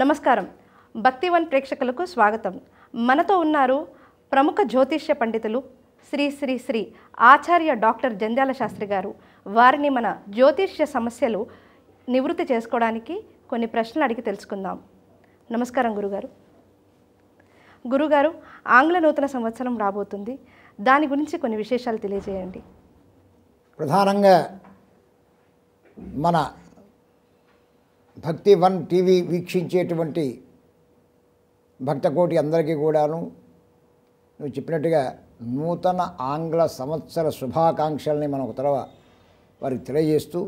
నమస్కారం భక్తివన్ ప్రేక్షకులకు స్వాగతం మనతో ఉన్నారు ప్రముఖ జ్యోతిష్య పండితులు శ్రీ శ్రీ శ్రీ ఆచార్య డాక్టర్ జంధ్యాల శాస్త్రి గారు వారిని మన జ్యోతిష్య సమస్యలు నివృత్తి చేసుకోవడానికి కొన్ని ప్రశ్నలు అడిగి తెలుసుకుందాం నమస్కారం గురుగారు గురుగారు ఆంగ్ల నూతన సంవత్సరం రాబోతుంది దాని గురించి కొన్ని విశేషాలు తెలియజేయండి ప్రధానంగా మన భక్తి వన్ టీవీ వీక్షించేటువంటి భక్తకోటి అందరికీ కూడాను నువ్వు చెప్పినట్టుగా నూతన ఆంగ్ల సంవత్సర శుభాకాంక్షల్ని మనం ఒక తర్వాత వారికి తెలియజేస్తూ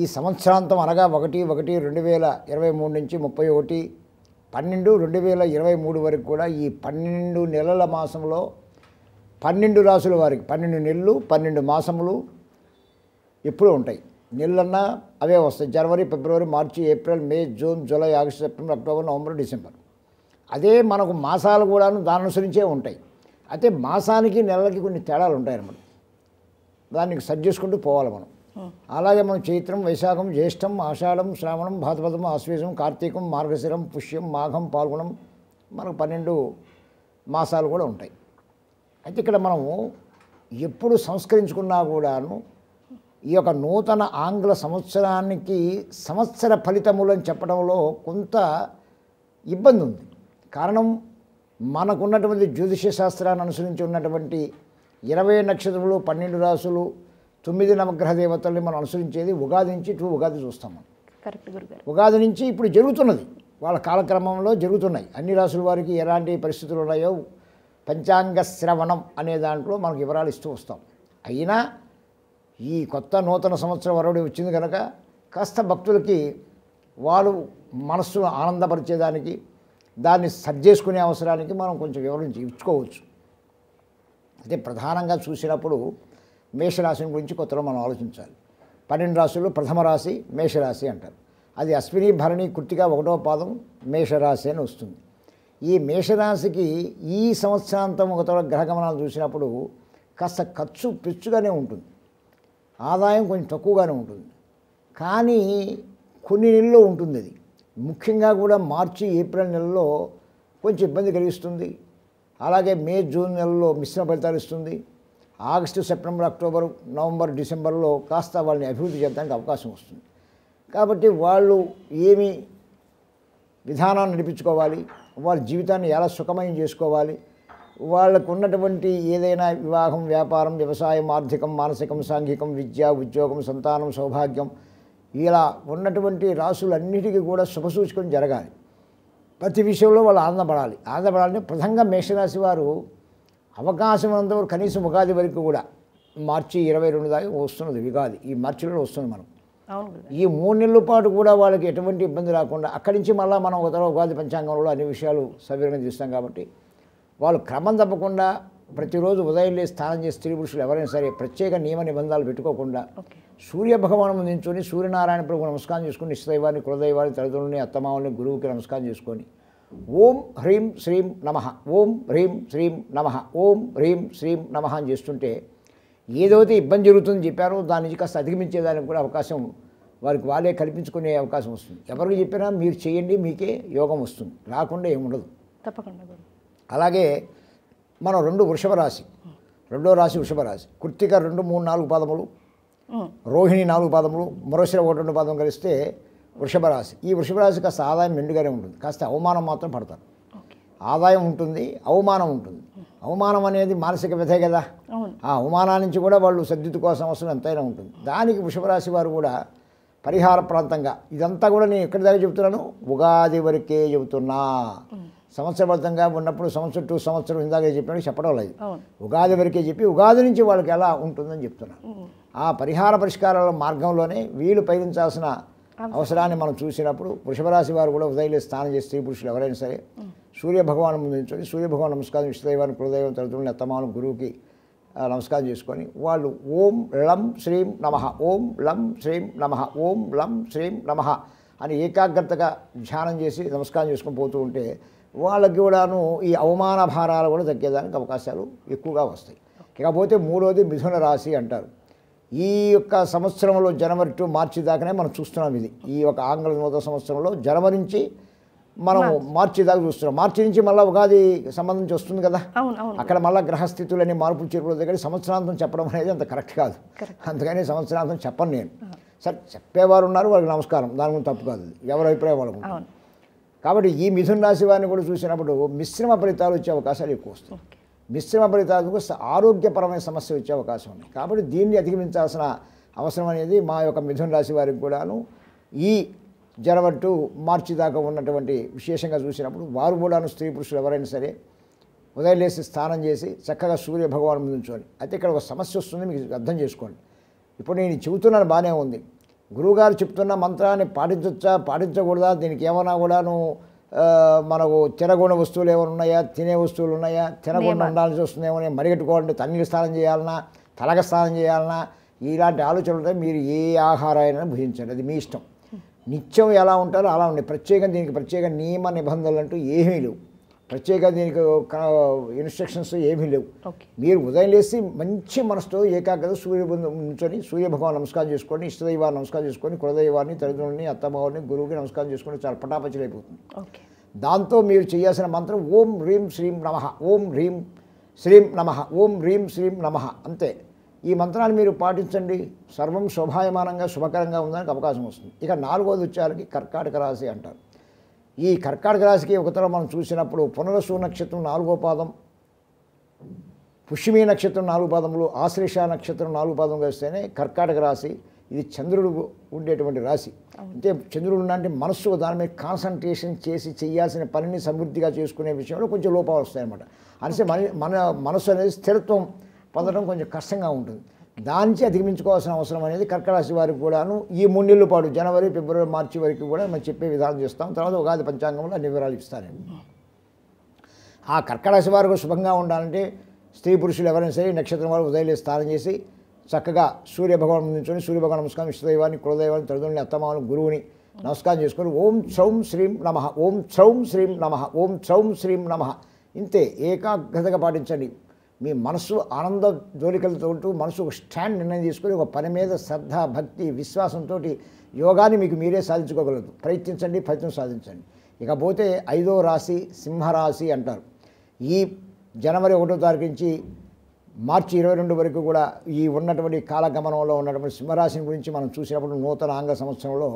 ఈ సంవత్సరాంతం అనగా ఒకటి ఒకటి రెండు వేల ఇరవై మూడు నుంచి ముప్పై ఒకటి పన్నెండు రెండు వేల ఇరవై మూడు వరకు కూడా ఈ పన్నెండు నెలల మాసంలో పన్నెండు రాసుల వారికి పన్నెండు నెలలు పన్నెండు మాసములు ఎప్పుడూ ఉంటాయి నెలలన్నా అవే వస్తాయి జనవరి ఫిబ్రవరి మార్చి April May June July August September October November December అదే మనకు మాసాలు కూడాను అనుసరించే ఉంటాయి అయితే మాసానికి నెలలకి కొన్ని తేడాలు ఉంటాయి అనమాట దానికి సర్జ్ చేసుకుంటూ పోవాలి మనం అలాగే మనం చైత్రం వైశాఖం జ్యేష్టం ఆషాఢం శ్రావణం భాద్రపదం ఆశ్వేజం కార్తీకం మార్గశిరం పుష్యం మాఘం పాల్గొనం మనకు పన్నెండు మాసాలు కూడా ఉంటాయి అయితే ఇక్కడ మనము ఎప్పుడు సంస్కరించుకున్నా కూడాను ఈ యొక్క నూతన ఆంగ్ల సంవత్సరానికి సంవత్సర అని చెప్పడంలో కొంత ఇబ్బంది ఉంది కారణం మనకున్నటువంటి జ్యోతిష శాస్త్రాన్ని అనుసరించి ఉన్నటువంటి ఇరవై నక్షత్రములు పన్నెండు రాసులు తొమ్మిది నవగ్రహ దేవతల్ని మనం అనుసరించేది ఉగాది నుంచి ఇటు ఉగాది చూస్తాం మనం ఉగాది నుంచి ఇప్పుడు జరుగుతున్నది వాళ్ళ కాలక్రమంలో జరుగుతున్నాయి అన్ని రాసుల వారికి ఎలాంటి పరిస్థితులు ఉన్నాయో పంచాంగ శ్రవణం అనే దాంట్లో మనకు వివరాలు ఇస్తూ వస్తాం అయినా ఈ కొత్త నూతన సంవత్సరం వరవడి వచ్చింది కనుక కాస్త భక్తులకి వాళ్ళు మనస్సును ఆనందపరిచేదానికి దాన్ని సర్జేసుకునే అవసరానికి మనం కొంచెం వివరించి ఇచ్చుకోవచ్చు అయితే ప్రధానంగా చూసినప్పుడు మేషరాశిని గురించి కొత్తలో మనం ఆలోచించాలి పన్నెండు రాశుల్లో ప్రథమ రాశి మేషరాశి అంటారు అది అశ్విని భరణి కుట్టిగా ఒకటో పాదం మేషరాశి అని వస్తుంది ఈ మేషరాశికి ఈ సంవత్సరాంతం ఒకతో గ్రహగమనాలు చూసినప్పుడు కాస్త ఖర్చు పిచ్చుగానే ఉంటుంది ఆదాయం కొంచెం తక్కువగానే ఉంటుంది కానీ కొన్ని నెలల్లో ఉంటుంది అది ముఖ్యంగా కూడా మార్చి ఏప్రిల్ నెలలో కొంచెం ఇబ్బంది కలిగిస్తుంది అలాగే మే జూన్ నెలలో మిశ్రమ ఫలితాలు ఇస్తుంది ఆగస్టు సెప్టెంబర్ అక్టోబర్ నవంబర్ డిసెంబర్లో కాస్త వాళ్ళని అభివృద్ధి చేయడానికి అవకాశం వస్తుంది కాబట్టి వాళ్ళు ఏమి విధానాన్ని నడిపించుకోవాలి వాళ్ళ జీవితాన్ని ఎలా సుఖమయం చేసుకోవాలి వాళ్ళకు ఉన్నటువంటి ఏదైనా వివాహం వ్యాపారం వ్యవసాయం ఆర్థికం మానసికం సాంఘికం విద్య ఉద్యోగం సంతానం సౌభాగ్యం ఇలా ఉన్నటువంటి రాసులన్నిటికీ కూడా శుభసూచకం జరగాలి ప్రతి విషయంలో వాళ్ళు ఆనందపడాలి ఆనందపడాలని ప్రధానంగా మేషరాశి వారు అవకాశం ఉన్నంతవరకు కనీసం ఉగాది వరకు కూడా మార్చి ఇరవై రెండు దాకా వస్తున్నది ఉగాది ఈ మార్చిలో వస్తుంది మనం ఈ మూడు నెలల పాటు కూడా వాళ్ళకి ఎటువంటి ఇబ్బంది రాకుండా అక్కడి నుంచి మళ్ళీ మనం ఒక ఉగాది పంచాంగంలో అన్ని విషయాలు సవిరంగా తీస్తాం కాబట్టి వాళ్ళు క్రమం తప్పకుండా ప్రతిరోజు ఉదయం లేచి స్నానం చేసి స్త్రీ పురుషులు ఎవరైనా సరే ప్రత్యేక నియమ నిబంధనలు పెట్టుకోకుండా సూర్య భగవాను నించుని సూర్యనారాయణ ప్రభు నమస్కారం చేసుకుని ఇష్టదైవాన్ని కులదైవాన్ని తల్లిదండ్రులని అత్తమావుల్ని గురువుకి నమస్కారం చేసుకొని ఓం హ్రీం శ్రీం నమ ఓం హ్రీం శ్రీం నమ ఓం హ్రీం శ్రీం నమ అని చేస్తుంటే ఏదైతే ఇబ్బంది జరుగుతుందని చెప్పారో దాని నుంచి కాస్త అధిగమించేదానికి కూడా అవకాశం వారికి వాళ్ళే కల్పించుకునే అవకాశం వస్తుంది ఎవరికి చెప్పినా మీరు చేయండి మీకే యోగం వస్తుంది రాకుండా ఏముండదు తప్పకుండా అలాగే మనం రెండు వృషభ రాశి రెండో రాశి వృషభ రాశి కృత్తిక రెండు మూడు నాలుగు పాదములు రోహిణి నాలుగు పాదములు మరోశిర ఒకటి రెండు పాదం కలిస్తే వృషభ రాశి ఈ వృషభ రాశి కాస్త ఆదాయం మెండుగానే ఉంటుంది కాస్త అవమానం మాత్రం పడతారు ఆదాయం ఉంటుంది అవమానం ఉంటుంది అవమానం అనేది మానసిక విధే కదా ఆ అవమానం నుంచి కూడా వాళ్ళు కోసం అవసరం ఎంతైనా ఉంటుంది దానికి వృషభరాశి వారు కూడా పరిహార ప్రాంతంగా ఇదంతా కూడా నేను ఎక్కడి దాకా చెబుతున్నాను ఉగాది వరకే చెబుతున్నా సంవత్సరబద్ధంగా ఉన్నప్పుడు సంవత్సరం టూ సంవత్సరం ఇందాక చెప్పినట్టు చెప్పడం లేదు ఉగాది వరకే చెప్పి ఉగాది నుంచి వాళ్ళకి ఎలా ఉంటుందని చెప్తున్నాను ఆ పరిహార పరిష్కారాల మార్గంలోనే వీళ్ళు పయనించాల్సిన అవసరాన్ని మనం చూసినప్పుడు వృషభరాశి వారు కూడా ఉదయం స్నానం చేసి స్త్రీ పురుషులు ఎవరైనా సరే సూర్యభగవాన్ ముందు నుంచొని సూర్యభగవాన్ నమస్కారం విష్ణుదైవాన్ని కులదైవం తరచుని నెత్తమాను గురువుకి నమస్కారం చేసుకొని వాళ్ళు ఓం లం శ్రీం నమ ఓం లం శ్రీం నమ ఓం లం శ్రీం నమ అని ఏకాగ్రతగా ధ్యానం చేసి నమస్కారం చేసుకొని పోతూ ఉంటే వాళ్ళకి కూడాను ఈ అవమాన భారాలు కూడా తగ్గేదానికి అవకాశాలు ఎక్కువగా వస్తాయి ఇకపోతే మూడోది మిథున రాశి అంటారు ఈ యొక్క సంవత్సరంలో జనవరి టు మార్చి దాకానే మనం చూస్తున్నాం ఇది ఈ ఒక ఆంగ్ల నూతన సంవత్సరంలో జనవరి నుంచి మనం మార్చి దాకా చూస్తున్నాం మార్చి నుంచి మళ్ళీ ఉగాది సంబంధించి వస్తుంది కదా అక్కడ మళ్ళీ గ్రహస్థితులని మార్పులు చేరుకుల దగ్గర సంవత్సరాంతం చెప్పడం అనేది అంత కరెక్ట్ కాదు అందుకని సంవత్సరాంతం చెప్పను నేను సరే చెప్పేవారు ఉన్నారు వాళ్ళకి నమస్కారం దాని గురించి తప్పు కాదు ఎవరి అభిప్రాయం వాళ్ళకు కాబట్టి ఈ మిథున రాశి వారిని కూడా చూసినప్పుడు మిశ్రమ ఫలితాలు వచ్చే అవకాశాలు ఎక్కువ వస్తాయి మిశ్రమ ఫలితాలకు ఆరోగ్యపరమైన సమస్య వచ్చే అవకాశం ఉంది కాబట్టి దీన్ని అధిగమించాల్సిన అవసరం అనేది మా యొక్క మిథున రాశి వారికి కూడాను ఈ జరవట్టు మార్చి దాకా ఉన్నటువంటి విశేషంగా చూసినప్పుడు వారు కూడాను స్త్రీ పురుషులు ఎవరైనా సరే ఉదయం లేసి స్నానం చేసి చక్కగా సూర్య భగవాన్ ముందుంచుకోండి అయితే ఇక్కడ ఒక సమస్య వస్తుంది మీకు అర్థం చేసుకోండి ఇప్పుడు నేను చెబుతున్నాను బాగానే ఉంది గురువుగారు చెప్తున్న మంత్రాన్ని పాటించచ్చా పాటించకూడదా దీనికి ఏమైనా కూడాను మనకు తినగొన్న వస్తువులు ఏమైనా ఉన్నాయా తినే వస్తువులు ఉన్నాయా తినకుండా ఉండాల్సి వస్తుంది ఏమైనా మరిగెట్టుకోవాలంటే తన్నీరు స్నానం చేయాలన్నా తలక స్నానం చేయాలన్నా ఇలాంటి ఆలోచనలతో మీరు ఏ ఆహారాన్ని భుజించండి అది మీ ఇష్టం నిత్యం ఎలా ఉంటారో అలా ఉండే ప్రత్యేకంగా దీనికి ప్రత్యేక నియమ నిబంధనలు అంటూ ఏమీ లేవు ప్రత్యేకంగా దీనికి ఇన్స్ట్రక్షన్స్ ఏమీ లేవు మీరు ఉదయం లేసి మంచి మనసుతో ఏకాగ్రత సూర్య నుంచొని సూర్యభగవాన్ నమస్కారం చేసుకొని ఇష్టదైవాన్ని నమస్కారం చేసుకొని కులదైవాన్ని తల్లిదండ్రుని అత్తమావుని గురువుకి నమస్కారం చేసుకొని చాలా పటాపచలైపోతుంది దాంతో మీరు చేయాల్సిన మంత్రం ఓం హ్రీం శ్రీం నమ ఓం హ్రీం శ్రీం నమ ఓం హ్రీం శ్రీం నమ అంతే ఈ మంత్రాన్ని మీరు పాటించండి సర్వం శోభాయమానంగా శుభకరంగా ఉండడానికి అవకాశం వస్తుంది ఇక నాలుగోది వచ్చేసరికి కర్కాటక రాశి అంటారు ఈ కర్కాటక రాశికి యువతలో మనం చూసినప్పుడు పునరసు నక్షత్రం నాలుగో పాదం పుష్యమీ నక్షత్రం నాలుగు పాదములు ఆశ్లేష నక్షత్రం నాలుగు పాదం కలిస్తేనే కర్కాటక రాశి ఇది చంద్రుడు ఉండేటువంటి రాశి అంటే చంద్రుడు అంటే మనస్సు దాని మీద కాన్సన్ట్రేషన్ చేసి చేయాల్సిన పనిని సమృద్ధిగా చేసుకునే విషయంలో కొంచెం లోపాలు అనమాట అనేసి మన మన మనసు అనేది స్థిరత్వం పొందడం కొంచెం కష్టంగా ఉంటుంది దానించి అధిగమించుకోవాల్సిన అవసరం అనేది కర్కరాశి వారికి కూడాను ఈ మూడు పాటు జనవరి ఫిబ్రవరి మార్చి వరకు కూడా మనం చెప్పే విధానం చేస్తాం తర్వాత ఉగాది పంచాంగంలో అన్ని వివరాలు ఇస్తానండి ఆ కర్కరాశి వారికి శుభంగా ఉండాలంటే స్త్రీ పురుషులు ఎవరైనా సరే నక్షత్రం వారు ఉదయం స్నానం చేసి చక్కగా సూర్య భగవాన్ నుంచుని నమస్కారం ఇష్టదైవాన్ని కులదైవాన్ని తల్లిదండ్రుని అత్తమాను గురువుని నమస్కారం చేసుకొని ఓం సౌం శ్రీం నమ ఓం సౌం శ్రీం నమ ఓం సౌం శ్రీం నమ ఇంతే ఏకాగ్రతగా పాటించండి మీ మనసు ఆనంద జోలికలతో ఉంటూ మనసు ఒక స్టాండ్ నిర్ణయం తీసుకొని ఒక పని మీద శ్రద్ధ భక్తి విశ్వాసంతో యోగాన్ని మీకు మీరే సాధించుకోగలదు ప్రయత్నించండి ఫలితం సాధించండి ఇకపోతే ఐదో రాశి సింహరాశి అంటారు ఈ జనవరి ఒకటో తారీఖు నుంచి మార్చి ఇరవై రెండు వరకు కూడా ఈ ఉన్నటువంటి కాలగమనంలో ఉన్నటువంటి సింహరాశిని గురించి మనం చూసినప్పుడు నూతన ఆంగ్ల సంవత్సరంలో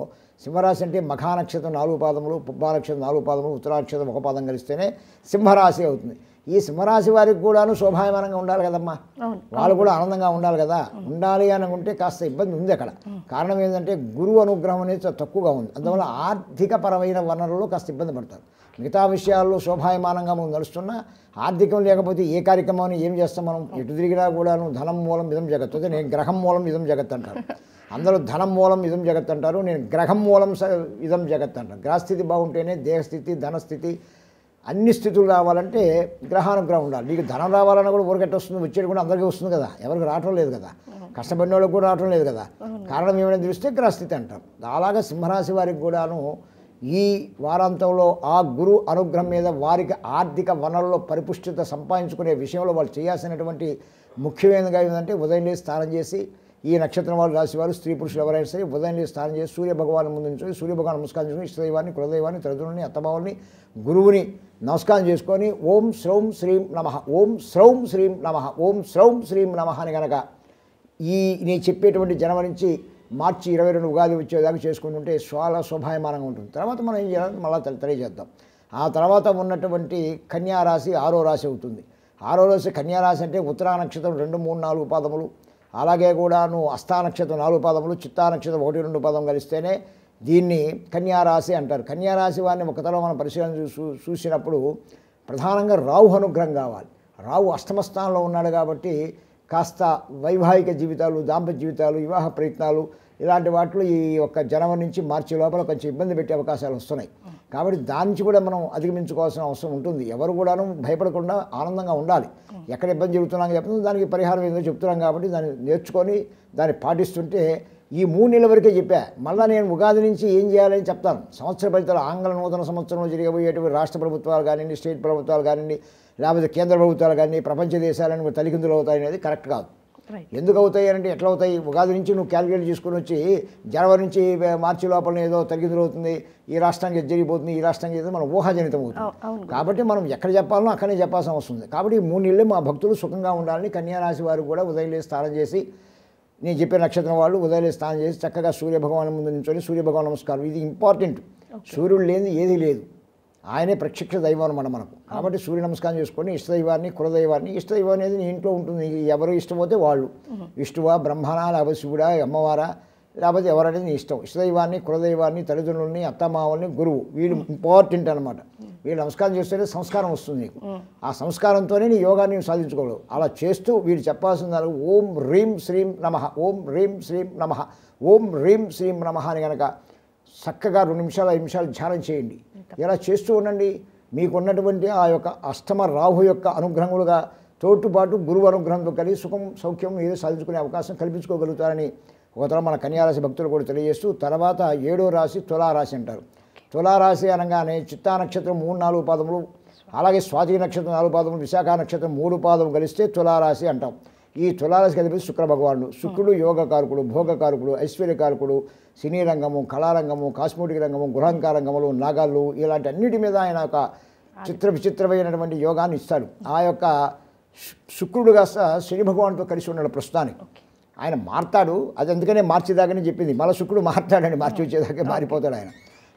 సింహరాశి అంటే మఖానక్షత్రం నాలుగు పాదములు పుబ్బానక్షత్రం నాలుగు పాదములు ఉత్తరాక్షత్రం ఒక పాదం కలిస్తేనే సింహరాశి అవుతుంది ఈ సింహరాశి వారికి కూడాను శోభాయమానంగా ఉండాలి కదమ్మా వాళ్ళు కూడా ఆనందంగా ఉండాలి కదా ఉండాలి అనుకుంటే కాస్త ఇబ్బంది ఉంది అక్కడ కారణం ఏంటంటే గురువు అనుగ్రహం అనేది తక్కువగా ఉంది అందువల్ల ఆర్థికపరమైన వనరులు కాస్త ఇబ్బంది పడతారు మిగతా విషయాల్లో శోభాయమానంగా మనం నడుస్తున్నా ఆర్థికం లేకపోతే ఏ కార్యక్రమం ఏం చేస్తాం మనం ఎటు తిరిగినా కూడాను ధనం మూలం ఇదం జగత్తు అదే నేను గ్రహం మూలం ఇదం జగత్ అంటారు అందరూ ధనం మూలం ఇదం జగత్ అంటారు నేను గ్రహం మూలం ఇదం జగత్ అంటాను గ్రహస్థితి బాగుంటేనే దేహస్థితి ధనస్థితి అన్ని స్థితులు రావాలంటే గ్రహానుగ్రహం ఉండాలి నీకు ధనం రావాలన్నా కూడా ఊరికెట్ట వస్తుంది వచ్చేది కూడా అందరికీ వస్తుంది కదా ఎవరికి రావటం లేదు కదా కష్టపడిన వాళ్ళకి కూడా రావటం లేదు కదా కారణం ఏమైనా తెలిస్తే గ్రహస్థితి అంటారు అలాగే సింహరాశి వారికి కూడాను ఈ వారాంతంలో ఆ గురు అనుగ్రహం మీద వారికి ఆర్థిక వనరుల్లో పరిపుష్టిత సంపాదించుకునే విషయంలో వాళ్ళు చేయాల్సినటువంటి ముఖ్యమైనదిగా ఏంటంటే ఉదయం లేచి స్నానం చేసి ఈ నక్షత్రం వాళ్ళు రాసివారు స్త్రీ పురుషులు ఎవరైనా సరే ఉదయం లేచి స్నానం చేసి సూర్యభగవాన్ ముందు నుంచి సూర్యభగవాన్ నమస్కారం చేసుకుని ఇష్టదైవాన్ని కులదైవాన్ని తల్లిదండ్రులని అత్తమావుల్ని గురువుని నమస్కారం చేసుకొని ఓం శ్రౌం శ్రీం నమ ఓం శ్రౌం శ్రీం నమ ఓం శ్రౌం శ్రీం నమ అని కనుక ఈ నేను చెప్పేటువంటి జనవరించి మార్చి ఇరవై రెండు ఉగాది వచ్చేదాకా చేసుకుంటుంటే చాలా శుభాయమానంగా ఉంటుంది తర్వాత మనం ఏం చేయాలని మళ్ళీ తెలియజేద్దాం ఆ తర్వాత ఉన్నటువంటి కన్యారాశి ఆరో రాశి అవుతుంది ఆరో రాశి కన్యారాశి అంటే ఉత్తరా నక్షత్రం రెండు మూడు నాలుగు పాదములు అలాగే కూడాను అస్థా నక్షత్రం నాలుగు పదములు చిత్తా నక్షత్రం ఒకటి రెండు పదం కలిస్తేనే దీన్ని కన్యారాశి అంటారు కన్యారాశి వారిని ఒకతలో మనం పరిశీలన చూసినప్పుడు ప్రధానంగా రాహు అనుగ్రహం కావాలి రాహు అష్టమస్థానంలో ఉన్నాడు కాబట్టి కాస్త వైవాహిక జీవితాలు దాంపత్య జీవితాలు వివాహ ప్రయత్నాలు ఇలాంటి వాటిలో ఈ యొక్క జనవరి నుంచి మార్చి లోపల కొంచెం ఇబ్బంది పెట్టే అవకాశాలు వస్తున్నాయి కాబట్టి దాని నుంచి కూడా మనం అధిగమించుకోవాల్సిన అవసరం ఉంటుంది ఎవరు కూడాను భయపడకుండా ఆనందంగా ఉండాలి ఎక్కడ ఇబ్బంది చెబుతున్నాం చెప్తుంది దానికి పరిహారం ఏదో చెప్తున్నాం కాబట్టి దాన్ని నేర్చుకొని దాన్ని పాటిస్తుంటే ఈ మూడు నెలల వరకే చెప్పా మళ్ళీ నేను ఉగాది నుంచి ఏం చేయాలని చెప్తాను సంవత్సర ఫలితాలు ఆంగ్ల నూతన సంవత్సరంలో జరిగబోయేటువంటి రాష్ట్ర ప్రభుత్వాలు కానివ్వండి స్టేట్ ప్రభుత్వాలు కానివ్వండి లేకపోతే కేంద్ర ప్రభుత్వాలు కానీ ప్రపంచ దేశాలను తలికిందులు అవుతాయి అనేది కరెక్ట్ కాదు ఎందుకు అవుతాయి అంటే ఎట్లా అవుతాయి ఉగాది నుంచి నువ్వు క్యాలిక్యులేట్ చేసుకుని వచ్చి జనవరి నుంచి మార్చి లోపల ఏదో తగ్గిందులు అవుతుంది ఈ రాష్ట్రానికి జరిగిపోతుంది ఈ రాష్ట్రానికి ఏదో మనం ఊహాజనితం అవుతుంది కాబట్టి మనం ఎక్కడ చెప్పాలనో అక్కడనే చెప్పాల్సిన వస్తుంది కాబట్టి ఈ మూడు నెలలు మా భక్తులు సుఖంగా ఉండాలని కన్యారాశి వారు కూడా ఉదయం లేసి స్నానం చేసి నేను చెప్పే నక్షత్రం వాళ్ళు ఉదయం స్నానం చేసి చక్కగా సూర్యభగవాన్ ముందు నించుని సూర్యభగవాన్ నమస్కారం ఇది ఇంపార్టెంట్ సూర్యుడు లేని ఏది లేదు ఆయనే ప్రత్యక్ష దైవం అనమాట మనకు కాబట్టి సూర్య నమస్కారం చేసుకొని ఇష్టదైవాన్ని కులదైవాన్ని ఇష్టదైవం అనేది నీ ఇంట్లో ఉంటుంది ఎవరు ఇష్టపోతే వాళ్ళు ఇష్టవా బ్రహ్మణా లేకపోతే శివుడా అమ్మవారా లేకపోతే ఎవరనేది నీ ఇష్టం ఇష్టదైవాన్ని కులదైవాన్ని తల్లిదండ్రులని అత్తమావల్ని గురువు వీళ్ళు ఇంపార్టెంట్ అనమాట వీళ్ళు నమస్కారం చేస్తేనే సంస్కారం వస్తుంది నీకు ఆ సంస్కారంతోనే నీ యోగాన్ని సాధించుకోవడం అలా చేస్తూ వీళ్ళు చెప్పాల్సిన ఓం హ్రీం శ్రీం నమ ఓం హ్రీం శ్రీం నమ ఓం హ్రీం శ్రీం నమ అని కనుక చక్కగా రెండు నిమిషాలు ఐదు నిమిషాలు ధ్యానం చేయండి ఇలా చేస్తూ ఉండండి మీకున్నటువంటి ఆ యొక్క అష్టమ రాహు యొక్క అనుగ్రహములుగా తోటుపాటు గురువు అనుగ్రహంతో కలిగి సుఖం సౌఖ్యం ఏదో సాధించుకునే అవకాశం కల్పించుకోగలుగుతారని ఒకతరం మన కన్యారాశి భక్తులు కూడా తెలియజేస్తూ తర్వాత ఏడో రాశి తులారాశి అంటారు తులారాశి అనగానే చిత్తా నక్షత్రం మూడు నాలుగు పాదములు అలాగే స్వాతి నక్షత్రం నాలుగు పాదములు విశాఖ నక్షత్రం మూడు పాదం కలిస్తే తులారాశి అంటాం ఈ తులారాశికి కలిపి శుక్ర భగవానుడు శుక్రుడు యోగకారకుడు భోగకారకుడు ఐశ్వర్యకారకుడు సినీ రంగము కళారంగము కాస్మోటిక్ రంగము గృహాంక రంగములు ఇలాంటి అన్నిటి మీద ఆయన ఒక చిత్ర విచిత్రమైనటువంటి యోగాన్ని ఇస్తాడు ఆ యొక్క శుక్రుడుగా శని భగవానుడితో కలిసి ఉన్నాడు ప్రస్తుతానికి ఆయన మారతాడు అది అందుకనే మార్చేదాకనే చెప్పింది మళ్ళీ శుక్రుడు మారతాడని మార్చి వచ్చేదాకా మారిపోతాడు ఆయన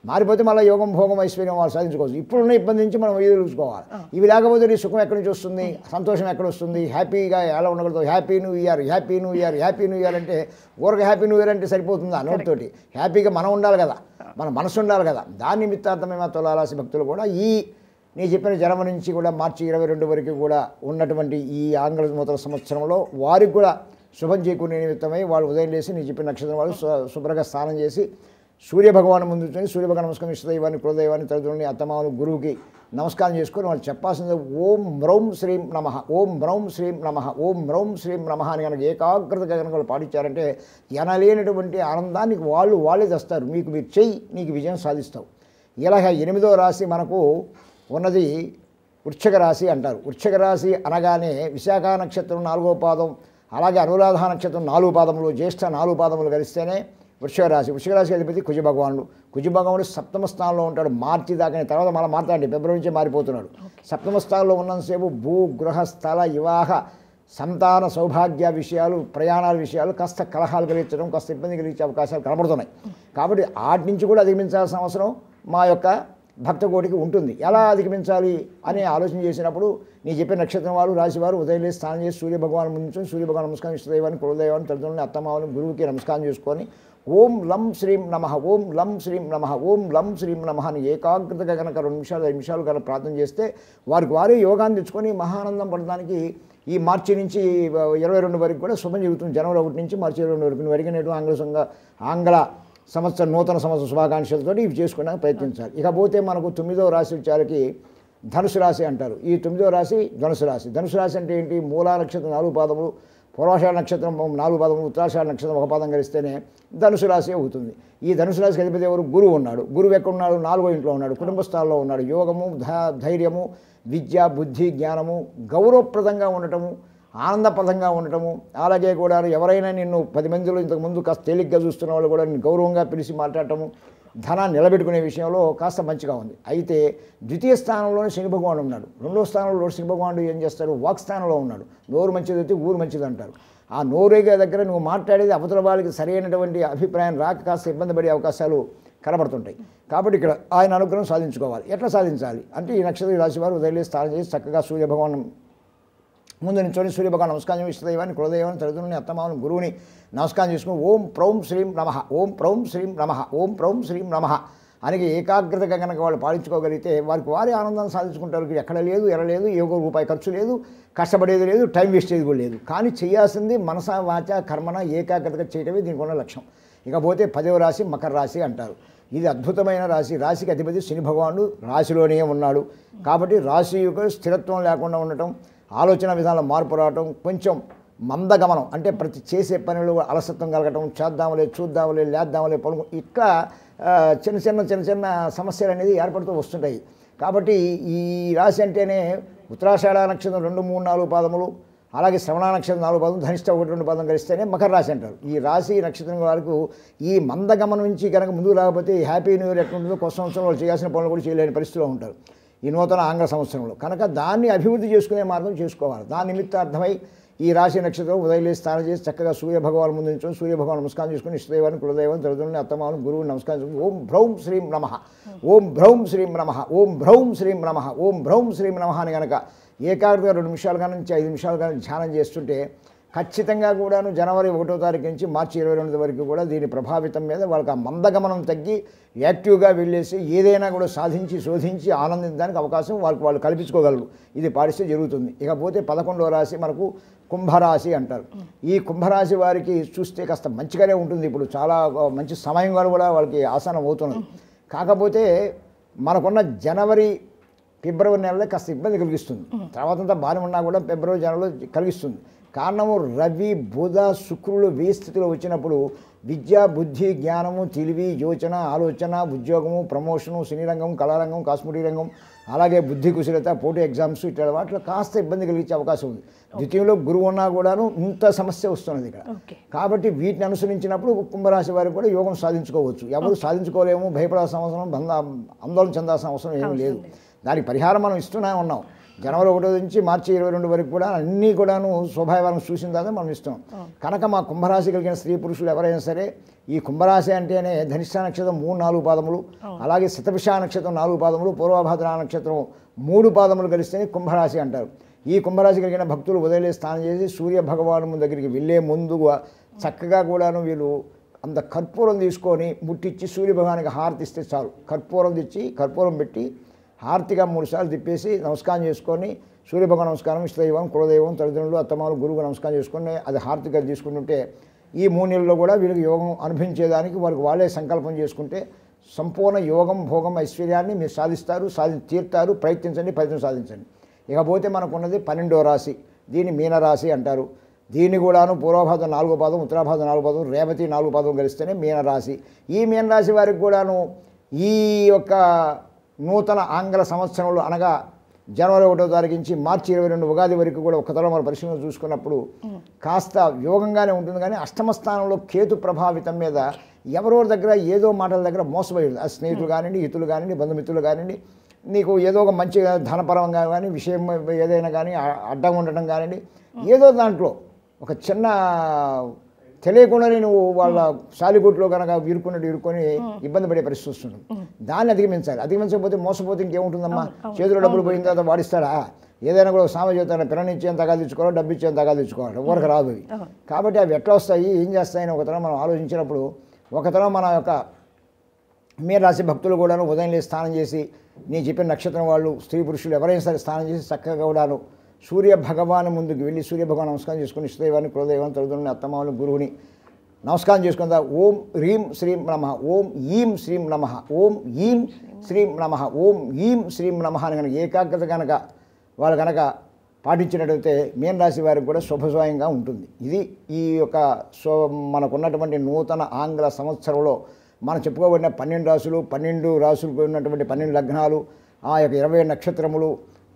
మారిపోతే మళ్ళీ యోగం భోగం ఐశ్వర్యం వాళ్ళు సాధించుకోవచ్చు ఇప్పుడున్న ఇబ్బంది నుంచి మనం ఎదుర్కోవాలి ఇవి లేకపోతే నీ సుఖం ఎక్కడి నుంచి వస్తుంది సంతోషం ఎక్కడ వస్తుంది హ్యాపీగా ఎలా ఉండగలుగుతావు happy new year happy new year happy new year అంటే ఊరక హ్యాపీ న్యూ ఇయర్ అంటే సరిపోతుందా నోటితోటి హ్యాపీగా మనం ఉండాలి కదా మన మనసు ఉండాలి కదా దాని నిమిత్తార్థమైన తొలాలాసి భక్తులు కూడా ఈ నేను చెప్పిన జనవ నుంచి కూడా మార్చి ఇరవై రెండు వరకు కూడా ఉన్నటువంటి ఈ ఆంగ్ల నూతన సంవత్సరంలో వారికి కూడా శుభం చేకూరే నిమిత్తమై వాళ్ళు ఉదయం లేసి నేను చెప్పిన నక్షత్రం వాళ్ళు శుభ్రంగా స్నానం చేసి సూర్యభగవాన్ ముందు సూర్యభగవాన్ నమస్కారం ఇష్టదైవాన్ని కులదైవాన్ని తల్లిదండ్రులని అత్తమాను గురువుకి నమస్కారం చేసుకొని వాళ్ళు చెప్పాల్సింది ఓం మ్రౌం శ్రీం నమ ఓం మ్రౌం శ్రీం నమ ఓం మ్రౌం శ్రీం నమ అని కనుక ఏకాగ్రతగా కనుక వాళ్ళు పాటించారంటే ఎనలేనటువంటి ఆనందానికి వాళ్ళు వాళ్ళే తెస్తారు మీకు మీరు చెయ్యి నీకు విజయం సాధిస్తావు ఇలాగ ఎనిమిదో రాశి మనకు ఉన్నది వృక్షక రాశి అంటారు వృక్షక రాశి అనగానే విశాఖ నక్షత్రం నాలుగో పాదం అలాగే అనురాధ నక్షత్రం నాలుగు పాదములు జ్యేష్ఠ నాలుగు పాదములు కలిస్తేనే వృషభరాశి వృషభరాశికి అధిపతి కుజ కుజభగవానుడు సప్తమ స్థానంలో ఉంటాడు మార్చి దాకా తర్వాత మళ్ళీ మాట్లాడండి ఫిబ్రవరి నుంచి మారిపోతున్నాడు సప్తమ స్థానంలో ఉన్నంతసేపు భూ గృహ స్థల వివాహ సంతాన సౌభాగ్య విషయాలు ప్రయాణాల విషయాలు కాస్త కలహాలు కలిగించడం కాస్త ఇబ్బంది కలిగించే అవకాశాలు కనబడుతున్నాయి కాబట్టి ఆటి నుంచి కూడా అధిగమించాల్సిన అవసరం మా యొక్క భక్తకోటికి ఉంటుంది ఎలా అధిగమించాలి అని ఆలోచన చేసినప్పుడు నీ చెప్పే నక్షత్రం వారు రాశివారు ఉదయం లేసి స్నానం చేసి సూర్యభగవాన్ ముందు సూర్యభగవాన్ నమస్కారం ఇష్టదైవాన్ని కులదైవాన్ని తల్లిదండ్రులను అత్తమావని గురువుకి నమస్కారం చేసుకొని ఓం లం శ్రీం నమ ఓం లం శ్రీం నమ ఓం లం శ్రీం నమ అని ఏకాగ్రతగా కనుక రెండు నిమిషాలు ఐదు నిమిషాలు కనుక ప్రార్థన చేస్తే వారికి వారే యోగాన్ని తెచ్చుకొని మహానందం పడడానికి ఈ మార్చి నుంచి ఇరవై రెండు వరకు కూడా శుభం జీవితం జనవరి ఒకటి నుంచి మార్చి ఇరవై రెండు వరకు వరకు నేడు ఆంగ్ల సంఘ ఆంగ్ల సంవత్సర నూతన సంవత్సర శుభాకాంక్షలతో ఇవి చేసుకోవడానికి ప్రయత్నించాలి ఇకపోతే మనకు తొమ్మిదో రాశి వచ్చారికి ధనుసు రాశి అంటారు ఈ తొమ్మిదో రాశి ధనుసు రాశి ధనుసు రాశి అంటే ఏంటి మూలా నక్షత్రం నాలుగు పాదములు పూర్వాషాఢ నక్షత్రం నాలుగు పాదం ఉత్తరాషాఢ నక్షత్రం ఒక పాదం కలిస్తేనే ధనుసు రాశి అవుతుంది ఈ ధనుసు రాశికి అధిపతి ఎవరు గురువు ఉన్నాడు గురువు ఎక్కడున్నాడు నాలుగో ఇంట్లో ఉన్నాడు కుటుంబ ఉన్నాడు యోగము ధైర్యము విద్య బుద్ధి జ్ఞానము గౌరవప్రదంగా ఉండటము ఆనందప్రదంగా ఉండటము అలాగే కూడా ఎవరైనా నిన్ను పది మందిలో ఇంతకుముందు కాస్త తేలిగ్గా చూస్తున్న వాళ్ళు కూడా గౌరవంగా పిలిచి మాట్లాడటము ధనాన్ని నిలబెట్టుకునే విషయంలో కాస్త మంచిగా ఉంది అయితే ద్వితీయ స్థానంలోనే శని భగవాను ఉన్నాడు రెండో స్థానంలో శని భగవానుడు ఏం చేస్తారు వాక్ స్థానంలో ఉన్నాడు నోరు మంచిది అయితే ఊరు మంచిది అంటారు ఆ నోరేగ దగ్గర నువ్వు మాట్లాడేది అవతల వాళ్ళకి సరైనటువంటి అభిప్రాయం రాక కాస్త ఇబ్బంది పడే అవకాశాలు కనబడుతుంటాయి కాబట్టి ఇక్కడ ఆయన అనుగ్రహం సాధించుకోవాలి ఎట్లా సాధించాలి అంటే ఈ నక్షత్ర రాశి వారు ఉదయలే స్థానం చేసి చక్కగా సూర్యభగవాన్ ముందు నించోని సూర్యభగ నమస్కారం చేసి దైవాన్ని కులదైవాన్ని తల్లిదండ్రులని అత్తమావుని గురువుని నమస్కారం చేసుకుని ఓం ప్రౌం శ్రీం నమ ఓం ప్రౌం శ్రీం నమ ఓం ప్రౌం శ్రీం నమ అని ఏకాగ్రతగా కనుక వాళ్ళు పాలించుకోగలిగితే వారికి వారి ఆనందాన్ని సాధించుకుంటారు ఎక్కడ లేదు ఎర లేదు ఏ ఒక రూపాయి ఖర్చు లేదు కష్టపడేది లేదు టైం వేస్ట్ అయ్యేది కూడా లేదు కానీ చేయాల్సింది మనస వాచ కర్మన ఏకాగ్రతగా చేయటమే దీనికి ఉన్న లక్ష్యం ఇకపోతే పదవ రాశి మకర రాశి అంటారు ఇది అద్భుతమైన రాశి రాశికి అధిపతి శని భగవానుడు రాశిలోనే ఉన్నాడు కాబట్టి రాశి యొక్క స్థిరత్వం లేకుండా ఉండటం ఆలోచన విధానం మార్పు రావటం కొంచెం మందగమనం అంటే ప్రతి చేసే పనులు అలసత్వం కలగటం చేద్దాంలే చూద్దాంలే లేద్దాములే పలు ఇట్లా చిన్న చిన్న చిన్న చిన్న సమస్యలు అనేది ఏర్పడుతూ వస్తుంటాయి కాబట్టి ఈ రాశి అంటేనే ఉత్తరాషాఢ నక్షత్రం రెండు మూడు నాలుగు పాదములు అలాగే శ్రవణ నక్షత్రం నాలుగు పాదం ధనిష్ట ఒకటి రెండు పాదం కలిస్తేనే మకర రాశి అంటారు ఈ రాశి నక్షత్రం వరకు ఈ మందగమనం నుంచి కనుక ముందుకు రాకపోతే హ్యాపీ న్యూ ఇయర్ ఎట్లా ఉంటుందో కొత్త సంవత్సరం వాళ్ళు చేయాల్సిన పనులు కూడా చేయలేని పరిస్థితిలో ఉంటారు ఈ నూతన ఆంగ్ల సంవత్సరంలో కనుక దాన్ని అభివృద్ధి చేసుకునే మార్గం చేసుకోవాలి దాని నిమిత్తార్థమై ఈ రాశి నక్షత్రం ఉదయలే స్నానం చేసి చక్కగా సూర్యభగవాన్ ముందు నుంచో సూర్యభగవాన్ నమస్కారం చేసుకుని ఇష్టదేవాన్ని కులదేవాన్ని తల్లిదండ్రులని అత్తమాను గురువుని నమస్కారం చేసుకుని ఓం భ్రౌం శ్రీం నమ ఓం భ్రౌం శ్రీం నమ ఓం భ్రౌం శ్రీం నమ ఓం భ్రౌం శ్రీం నమ అని కనుక ఏకాగ్రత రెండు నిమిషాలు నుంచి ఐదు నిమిషాలు కానీ ధ్యానం చేస్తుంటే ఖచ్చితంగా కూడాను జనవరి ఒకటో తారీఖు నుంచి మార్చి ఇరవై రెండు వరకు కూడా దీని ప్రభావితం మీద వాళ్ళకి ఆ మందగమనం తగ్గి యాక్టివ్గా వెళ్ళేసి ఏదైనా కూడా సాధించి శోధించి ఆనందించడానికి అవకాశం వాళ్ళకి వాళ్ళు కల్పించుకోగలరు ఇది పాటిస్తే జరుగుతుంది ఇకపోతే పదకొండో రాశి మనకు కుంభరాశి అంటారు ఈ కుంభరాశి వారికి చూస్తే కాస్త మంచిగానే ఉంటుంది ఇప్పుడు చాలా మంచి సమయం కూడా వాళ్ళకి ఆసనం అవుతున్నది కాకపోతే మనకున్న జనవరి ఫిబ్రవరి నెలలో కాస్త ఇబ్బంది కలిగిస్తుంది తర్వాత అంతా బాగానే ఉన్నా కూడా ఫిబ్రవరి జనవరిలో కలిగిస్తుంది కారణము రవి బుధ శుక్రులు వీస్థితిలో వచ్చినప్పుడు విద్య బుద్ధి జ్ఞానము తెలివి యోచన ఆలోచన ఉద్యోగము ప్రమోషను సినీ రంగం కళారంగం కాస్మెటిక్ రంగం అలాగే బుద్ధి కుశలత పోటీ ఎగ్జామ్స్ ఇట్లా వాటిలో కాస్త ఇబ్బంది కలిగించే అవకాశం ఉంది ద్వితీయంలో గురువు ఉన్నా కూడాను ఇంత సమస్య వస్తున్నది ఇక్కడ కాబట్టి వీటిని అనుసరించినప్పుడు కుంభరాశి వారికి కూడా యోగం సాధించుకోవచ్చు ఎవరు సాధించుకోలేము భయపడాల్సిన అవసరం బంధ ఆందోళన చెందాల్సిన అవసరం ఏమీ లేదు దానికి పరిహారం మనం ఇస్తూనే ఉన్నాం జనవరి ఒకటో నుంచి మార్చి ఇరవై రెండు వరకు కూడా అన్నీ కూడాను శుభాయవారం చూసిన తర్వాత మనం ఇష్టం కనుక మా కుంభరాశి కలిగిన స్త్రీ పురుషులు ఎవరైనా సరే ఈ కుంభరాశి అంటేనే ధనిష్ట నక్షత్రం మూడు నాలుగు పాదములు అలాగే శతభిష నక్షత్రం నాలుగు పాదములు పూర్వభద్ర నక్షత్రం మూడు పాదములు కలిస్తేనే కుంభరాశి అంటారు ఈ కుంభరాశి కలిగిన భక్తులు ఉదయలే స్నానం చేసి సూర్య భగవాను దగ్గరికి వెళ్ళే ముందుగా చక్కగా కూడాను వీళ్ళు అంత కర్పూరం తీసుకొని ముట్టించి సూర్యభగవానికి హారతిస్తే చాలు కర్పూరం తెచ్చి కర్పూరం పెట్టి హార్తిగా మూడుసార్లు తిప్పేసి నమస్కారం చేసుకొని సూర్యభగ నమస్కారం ఇష్టదైవం కులదైవం తల్లిదండ్రులు అత్తమాలు గురువు నమస్కారం చేసుకుని అది హార్తిగా తీసుకుంటుంటే ఈ మూడు నెలల్లో కూడా వీళ్ళకి యోగం అనుభవించేదానికి వారికి వాళ్ళే సంకల్పం చేసుకుంటే సంపూర్ణ యోగం భోగం ఐశ్వర్యాన్ని మీరు సాధిస్తారు సాధి తీర్తారు ప్రయత్నించండి ఫలితం సాధించండి ఇకపోతే మనకున్నది పన్నెండో రాశి దీన్ని మీనరాశి అంటారు దీన్ని కూడాను పూర్వభాదం నాలుగో పాదం ఉత్తరాభాదం నాలుగో పాదం రేవతి నాలుగో పాదం కలిస్తేనే మీనరాశి ఈ మీనరాశి వారికి కూడాను ఈ యొక్క నూతన ఆంగ్ల సంవత్సరంలో అనగా జనవరి ఒకటో తారీఖు నుంచి మార్చి ఇరవై రెండు ఉగాది వరకు కూడా ఒక తరం పరిశీలన చూసుకున్నప్పుడు కాస్త యోగంగానే ఉంటుంది కానీ అష్టమ స్థానంలో కేతు ప్రభావితం మీద ఎవరో దగ్గర ఏదో మాటల దగ్గర మోసపోయి ఆ స్నేహితులు కానివ్వండి హితులు కానివ్వండి బంధుమిత్రులు కానివ్వండి నీకు ఏదో ఒక మంచి ధనపరంగా కానీ విషయం ఏదైనా కానీ అడ్డం ఉండటం కానివ్వండి ఏదో దాంట్లో ఒక చిన్న తెలియకుండానే నువ్వు వాళ్ళ సాలిగుట్లో కనుక ఇరుకున్నట్టు ఇరుకొని ఇబ్బంది పడే పరిస్థితి వస్తుంది దాన్ని అధిగమించాలి అధిగమించకపోతే మోసపోతే ఇంకేముంటుందమ్మా చేతిలో డబ్బులు పోయిన తర్వాత వాడిస్తాడా ఏదైనా కూడా సామాజిక పిల్లలు ఇచ్చేంత తెచ్చుకోవాలి డబ్బు ఇచ్చేంత తెచ్చుకోవాలి ఎవరికి రాదు కాబట్టి అవి ఎట్లా వస్తాయి ఏం చేస్తాయని ఒకతరం మనం ఆలోచించినప్పుడు ఒకతరం మన యొక్క మీరు రాసి భక్తులు కూడాను ఉదయం లేని స్నానం చేసి నేను చెప్పిన నక్షత్రం వాళ్ళు స్త్రీ పురుషులు ఎవరైనా సరే స్నానం చేసి చక్కగా కూడాను సూర్య భగవాన్ ముందుకు వెళ్ళి సూర్య భగవాన్ నమస్కారం చేసుకుని ఇష్టదైవాన్ని కులదైవాన్ని తల్లిదండ్రుని అత్తమావులు గురువుని నమస్కారం చేసుకుందా ఓం హ్రీం శ్రీం నమ ఓం ఈం శ్రీం నమ ఓం ఈం శ్రీం నమ ఓం ఈం శ్రీం నమ అని కనుక ఏకాగ్రత కనుక వాళ్ళు కనుక పాటించినట్లయితే మీన రాశి వారికి కూడా శుభస్వాయంగా ఉంటుంది ఇది ఈ యొక్క సో మనకున్నటువంటి నూతన ఆంగ్ల సంవత్సరంలో మనం చెప్పుకోబడిన పన్నెండు రాసులు పన్నెండు రాసులు ఉన్నటువంటి పన్నెండు లగ్నాలు ఆ యొక్క ఇరవై నక్షత్రములు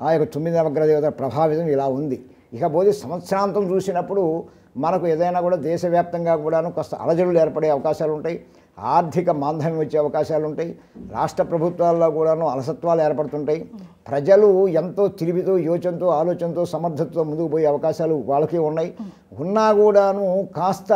ఆ యొక్క తొమ్మిది నవగ్రహదేవత ప్రభావితం ఇలా ఉంది ఇకపోతే సంవత్సరాంతం చూసినప్పుడు మనకు ఏదైనా కూడా దేశవ్యాప్తంగా కూడాను కాస్త అలజడులు ఏర్పడే అవకాశాలు ఉంటాయి ఆర్థిక మాంద్యం వచ్చే అవకాశాలు ఉంటాయి రాష్ట్ర ప్రభుత్వాల్లో కూడాను అలసత్వాలు ఏర్పడుతుంటాయి ప్రజలు ఎంతో తిరిగితో యోచనతో ఆలోచనతో సమర్థతతో ముందుకు పోయే అవకాశాలు వాళ్ళకి ఉన్నాయి ఉన్నా కూడాను కాస్త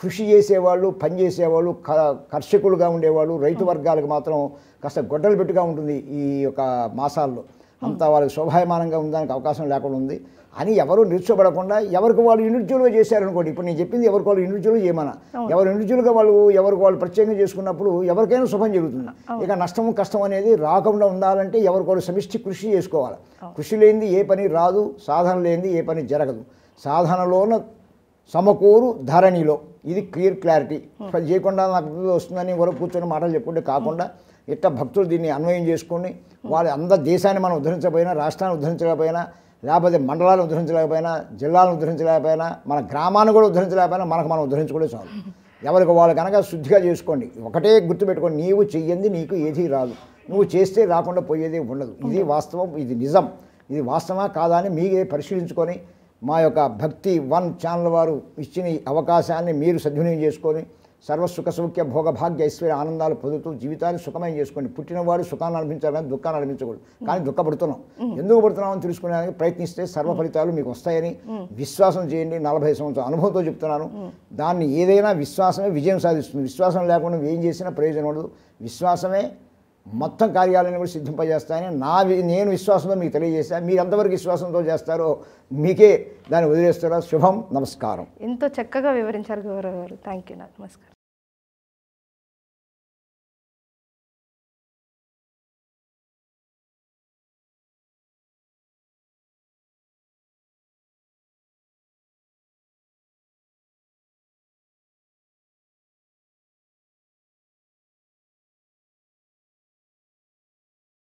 కృషి చేసేవాళ్ళు పనిచేసేవాళ్ళు క కర్షకులుగా ఉండేవాళ్ళు రైతు వర్గాలకు మాత్రం కాస్త గొడ్డలు పెట్టుగా ఉంటుంది ఈ యొక్క మాసాల్లో అంత వాళ్ళకి శోభాయమానంగా ఉండడానికి అవకాశం లేకుండా ఉంది అని ఎవరు నిర్చోబడకుండా ఎవరికి వాళ్ళు ఇండివిజువల్గా చేశారనుకోండి ఇప్పుడు నేను చెప్పింది ఎవరికి వాళ్ళు ఇండివిజువల్గా చేయమన్నా ఎవరు ఇండివిజువల్గా వాళ్ళు ఎవరికి వాళ్ళు ప్రత్యేకంగా చేసుకున్నప్పుడు ఎవరికైనా శుభం జరుగుతుంది ఇక నష్టము కష్టం అనేది రాకుండా ఉండాలంటే ఎవరికి వాళ్ళు సమిష్టి కృషి చేసుకోవాలి కృషి లేనిది ఏ పని రాదు సాధన లేనిది ఏ పని జరగదు సాధనలోన సమకూరు ధరణిలో ఇది క్లియర్ క్లారిటీ చేయకుండా నాకు వస్తుందని ఎవరు కూర్చొని మాటలు చెప్పుకుంటే కాకుండా ఇట్లా భక్తులు దీన్ని అన్వయం చేసుకొని వాళ్ళ అందరి దేశాన్ని మనం ఉద్ధరించకపోయినా రాష్ట్రాన్ని ఉద్ధరించకపోయినా లేకపోతే మండలాలను ఉద్ధరించలేకపోయినా జిల్లాలను ఉద్ధరించలేకపోయినా మన గ్రామాన్ని కూడా ఉద్ధరించలేకపోయినా మనకు మనం ఉద్ధరించుకోవడం చాలు ఎవరికి వాళ్ళు కనుక శుద్ధిగా చేసుకోండి ఒకటే గుర్తుపెట్టుకోండి నీవు చెయ్యంది నీకు ఏది రాదు నువ్వు చేస్తే రాకుండా పోయేది ఉండదు ఇది వాస్తవం ఇది నిజం ఇది వాస్తవా కాదా అని మీరే పరిశీలించుకొని మా యొక్క భక్తి వన్ ఛానల్ వారు ఇచ్చిన అవకాశాన్ని మీరు సద్వినియోగం చేసుకొని సర్వసుఖ సౌఖ్య భోగభాగ్య ఐశ్వర్య ఆనందాలు పొందుతూ జీవితాన్ని సుఖమయం చేసుకోండి పుట్టినవాడు సుఖాన్ని అనిపించాలి కానీ దుఃఖాన్ని అనిపించకూడదు కానీ దుఃఖపడుతున్నాం ఎందుకు పడుతున్నామని తెలుసుకునేదానికి ప్రయత్నిస్తే సర్వ ఫలితాలు మీకు వస్తాయని విశ్వాసం చేయండి నలభై సంవత్సరాల అనుభవంతో చెప్తున్నాను దాన్ని ఏదైనా విశ్వాసమే విజయం సాధిస్తుంది విశ్వాసం లేకుండా ఏం చేసినా ప్రయోజనం ఉండదు విశ్వాసమే మొత్తం కార్యాలయాన్ని కూడా సిద్ధింపజేస్తాయని నా నేను విశ్వాసంతో మీకు తెలియజేశాను మీరు ఎంతవరకు విశ్వాసంతో చేస్తారో మీకే దాన్ని వదిలేస్తారో శుభం నమస్కారం ఎంతో చక్కగా వివరించారు గౌరవ్ గారు థ్యాంక్ యూ నమస్కారం